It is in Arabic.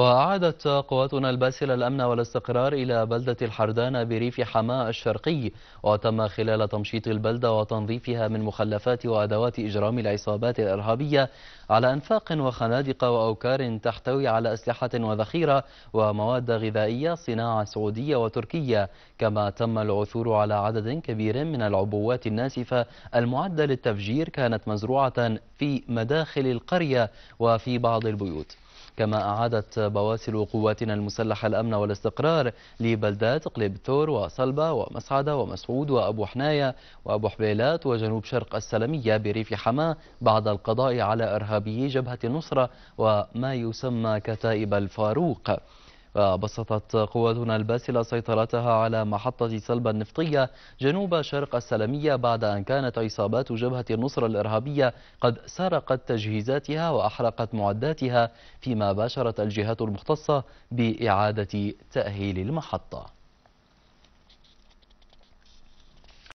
وأعادت قواتنا الباسلة الأمن والاستقرار إلى بلدة الحردانة بريف حماة الشرقي وتم خلال تمشيط البلدة وتنظيفها من مخلفات وأدوات إجرام العصابات الإرهابية على أنفاق وخنادق وأوكار تحتوي على أسلحة وذخيرة ومواد غذائية صناعة سعودية وتركية كما تم العثور على عدد كبير من العبوات الناسفة المعدة للتفجير كانت مزروعة في مداخل القرية وفي بعض البيوت كما أعادت بواسل قواتنا المسلحة الأمن والاستقرار لبلدات قليب ثور وصلبة ومسعدة ومسعود وأبو حناية وأبو حبيلات وجنوب شرق السلمية بريف حماة بعد القضاء على إرهابي جبهة النصرة وما يسمى كتائب الفاروق وبسطت قواتنا الباسلة سيطرتها على محطة سلب النفطية جنوب شرق السلمية بعد أن كانت عصابات جبهة النصر الإرهابية قد سرقت تجهيزاتها وأحرقت معداتها فيما باشرت الجهات المختصة بإعادة تأهيل المحطة